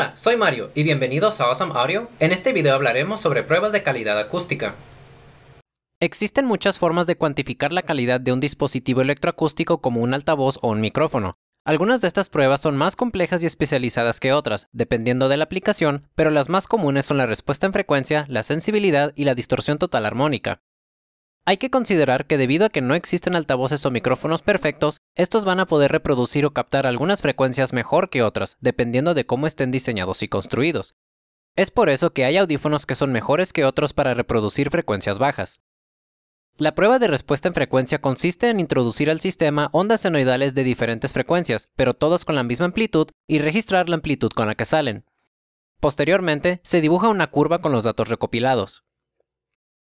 Hola, soy Mario y bienvenidos a Awesome Audio. En este video hablaremos sobre pruebas de calidad acústica. Existen muchas formas de cuantificar la calidad de un dispositivo electroacústico como un altavoz o un micrófono. Algunas de estas pruebas son más complejas y especializadas que otras, dependiendo de la aplicación, pero las más comunes son la respuesta en frecuencia, la sensibilidad y la distorsión total armónica. Hay que considerar que debido a que no existen altavoces o micrófonos perfectos, estos van a poder reproducir o captar algunas frecuencias mejor que otras, dependiendo de cómo estén diseñados y construidos. Es por eso que hay audífonos que son mejores que otros para reproducir frecuencias bajas. La prueba de respuesta en frecuencia consiste en introducir al sistema ondas senoidales de diferentes frecuencias, pero todas con la misma amplitud, y registrar la amplitud con la que salen. Posteriormente, se dibuja una curva con los datos recopilados.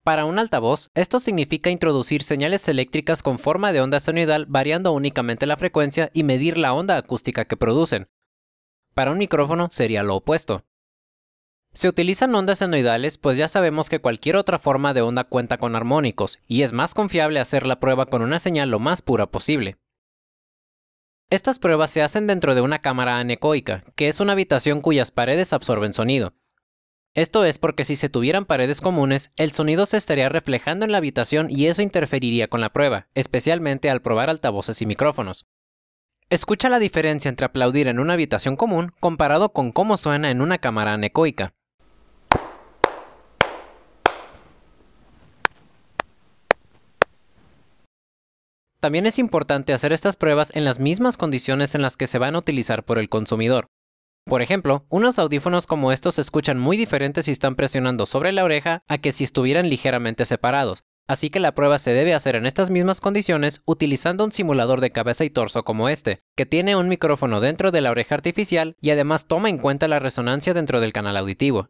Para un altavoz, esto significa introducir señales eléctricas con forma de onda senoidal variando únicamente la frecuencia y medir la onda acústica que producen. Para un micrófono sería lo opuesto. Se utilizan ondas senoidales pues ya sabemos que cualquier otra forma de onda cuenta con armónicos, y es más confiable hacer la prueba con una señal lo más pura posible. Estas pruebas se hacen dentro de una cámara anecoica, que es una habitación cuyas paredes absorben sonido. Esto es porque si se tuvieran paredes comunes, el sonido se estaría reflejando en la habitación y eso interferiría con la prueba, especialmente al probar altavoces y micrófonos. Escucha la diferencia entre aplaudir en una habitación común comparado con cómo suena en una cámara anecoica. También es importante hacer estas pruebas en las mismas condiciones en las que se van a utilizar por el consumidor. Por ejemplo, unos audífonos como estos se escuchan muy diferentes si están presionando sobre la oreja a que si estuvieran ligeramente separados, así que la prueba se debe hacer en estas mismas condiciones utilizando un simulador de cabeza y torso como este, que tiene un micrófono dentro de la oreja artificial y además toma en cuenta la resonancia dentro del canal auditivo.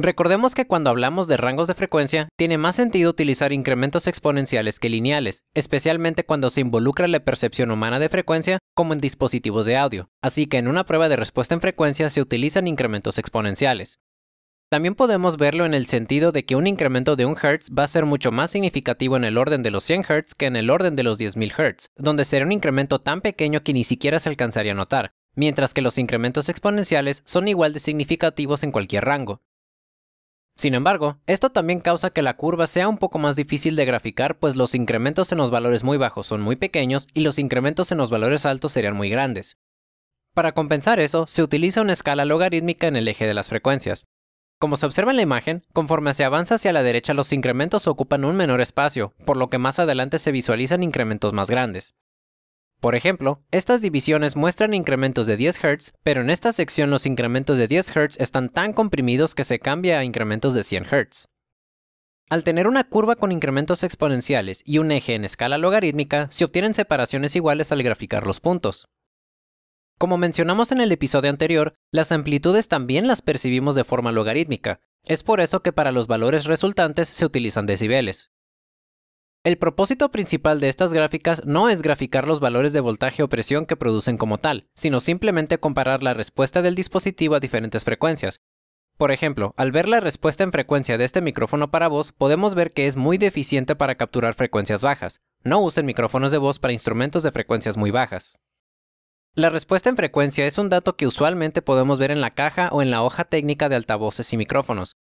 Recordemos que cuando hablamos de rangos de frecuencia, tiene más sentido utilizar incrementos exponenciales que lineales, especialmente cuando se involucra la percepción humana de frecuencia como en dispositivos de audio, así que en una prueba de respuesta en frecuencia se utilizan incrementos exponenciales. También podemos verlo en el sentido de que un incremento de 1 Hz va a ser mucho más significativo en el orden de los 100 Hz que en el orden de los 10.000 Hz, donde será un incremento tan pequeño que ni siquiera se alcanzaría a notar, mientras que los incrementos exponenciales son igual de significativos en cualquier rango, sin embargo, esto también causa que la curva sea un poco más difícil de graficar pues los incrementos en los valores muy bajos son muy pequeños y los incrementos en los valores altos serían muy grandes. Para compensar eso, se utiliza una escala logarítmica en el eje de las frecuencias. Como se observa en la imagen, conforme se avanza hacia la derecha los incrementos ocupan un menor espacio, por lo que más adelante se visualizan incrementos más grandes. Por ejemplo, estas divisiones muestran incrementos de 10 Hz, pero en esta sección los incrementos de 10 Hz están tan comprimidos que se cambia a incrementos de 100 Hz. Al tener una curva con incrementos exponenciales y un eje en escala logarítmica, se obtienen separaciones iguales al graficar los puntos. Como mencionamos en el episodio anterior, las amplitudes también las percibimos de forma logarítmica, es por eso que para los valores resultantes se utilizan decibeles. El propósito principal de estas gráficas no es graficar los valores de voltaje o presión que producen como tal, sino simplemente comparar la respuesta del dispositivo a diferentes frecuencias. Por ejemplo, al ver la respuesta en frecuencia de este micrófono para voz, podemos ver que es muy deficiente para capturar frecuencias bajas. No usen micrófonos de voz para instrumentos de frecuencias muy bajas. La respuesta en frecuencia es un dato que usualmente podemos ver en la caja o en la hoja técnica de altavoces y micrófonos.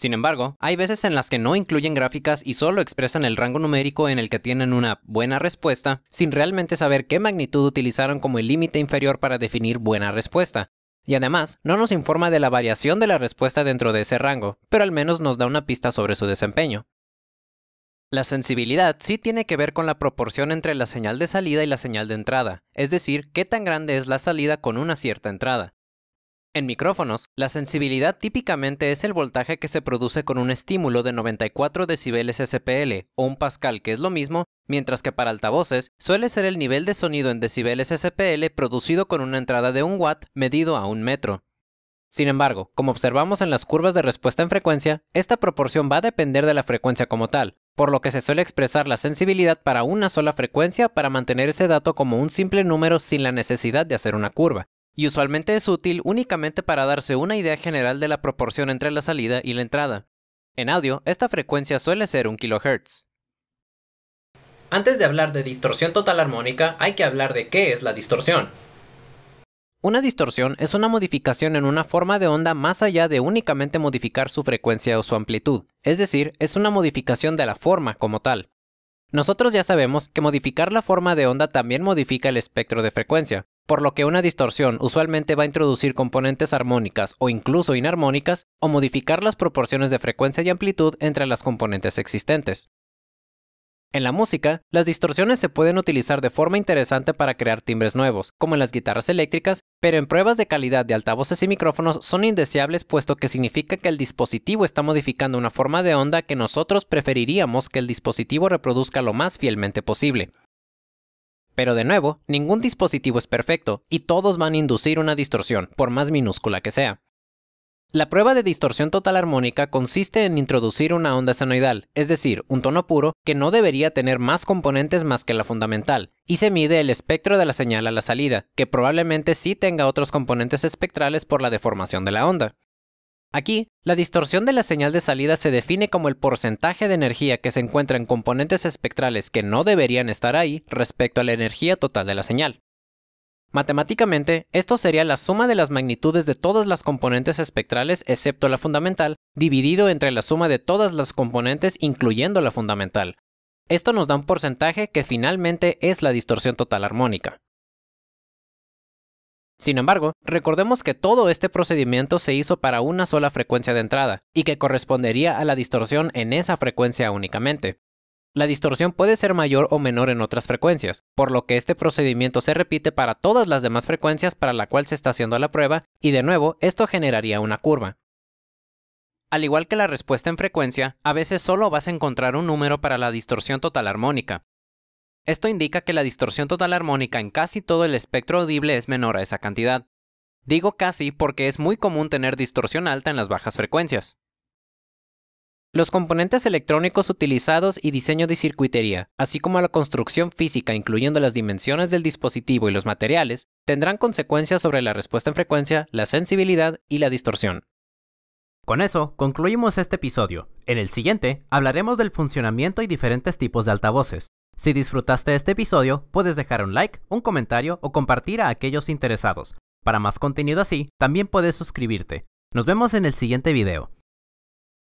Sin embargo, hay veces en las que no incluyen gráficas y solo expresan el rango numérico en el que tienen una buena respuesta, sin realmente saber qué magnitud utilizaron como el límite inferior para definir buena respuesta, y además no nos informa de la variación de la respuesta dentro de ese rango, pero al menos nos da una pista sobre su desempeño. La sensibilidad sí tiene que ver con la proporción entre la señal de salida y la señal de entrada, es decir, qué tan grande es la salida con una cierta entrada. En micrófonos, la sensibilidad típicamente es el voltaje que se produce con un estímulo de 94 decibeles SPL o un pascal, que es lo mismo, mientras que para altavoces suele ser el nivel de sonido en decibeles SPL producido con una entrada de un watt medido a un metro. Sin embargo, como observamos en las curvas de respuesta en frecuencia, esta proporción va a depender de la frecuencia como tal, por lo que se suele expresar la sensibilidad para una sola frecuencia para mantener ese dato como un simple número sin la necesidad de hacer una curva y usualmente es útil únicamente para darse una idea general de la proporción entre la salida y la entrada. En audio, esta frecuencia suele ser 1 kHz. Antes de hablar de distorsión total armónica, hay que hablar de qué es la distorsión. Una distorsión es una modificación en una forma de onda más allá de únicamente modificar su frecuencia o su amplitud, es decir, es una modificación de la forma como tal. Nosotros ya sabemos que modificar la forma de onda también modifica el espectro de frecuencia, por lo que una distorsión usualmente va a introducir componentes armónicas o incluso inarmónicas o modificar las proporciones de frecuencia y amplitud entre las componentes existentes. En la música, las distorsiones se pueden utilizar de forma interesante para crear timbres nuevos, como en las guitarras eléctricas, pero en pruebas de calidad de altavoces y micrófonos son indeseables puesto que significa que el dispositivo está modificando una forma de onda que nosotros preferiríamos que el dispositivo reproduzca lo más fielmente posible. Pero de nuevo, ningún dispositivo es perfecto y todos van a inducir una distorsión, por más minúscula que sea. La prueba de distorsión total armónica consiste en introducir una onda senoidal, es decir, un tono puro que no debería tener más componentes más que la fundamental, y se mide el espectro de la señal a la salida, que probablemente sí tenga otros componentes espectrales por la deformación de la onda. Aquí, la distorsión de la señal de salida se define como el porcentaje de energía que se encuentra en componentes espectrales que no deberían estar ahí respecto a la energía total de la señal. Matemáticamente, esto sería la suma de las magnitudes de todas las componentes espectrales excepto la fundamental, dividido entre la suma de todas las componentes incluyendo la fundamental. Esto nos da un porcentaje que finalmente es la distorsión total armónica. Sin embargo, recordemos que todo este procedimiento se hizo para una sola frecuencia de entrada, y que correspondería a la distorsión en esa frecuencia únicamente. La distorsión puede ser mayor o menor en otras frecuencias, por lo que este procedimiento se repite para todas las demás frecuencias para la cual se está haciendo la prueba, y de nuevo, esto generaría una curva. Al igual que la respuesta en frecuencia, a veces solo vas a encontrar un número para la distorsión total armónica, esto indica que la distorsión total armónica en casi todo el espectro audible es menor a esa cantidad. Digo casi porque es muy común tener distorsión alta en las bajas frecuencias. Los componentes electrónicos utilizados y diseño de circuitería, así como la construcción física incluyendo las dimensiones del dispositivo y los materiales, tendrán consecuencias sobre la respuesta en frecuencia, la sensibilidad y la distorsión. Con eso, concluimos este episodio. En el siguiente, hablaremos del funcionamiento y diferentes tipos de altavoces, si disfrutaste este episodio, puedes dejar un like, un comentario o compartir a aquellos interesados. Para más contenido así, también puedes suscribirte. Nos vemos en el siguiente video.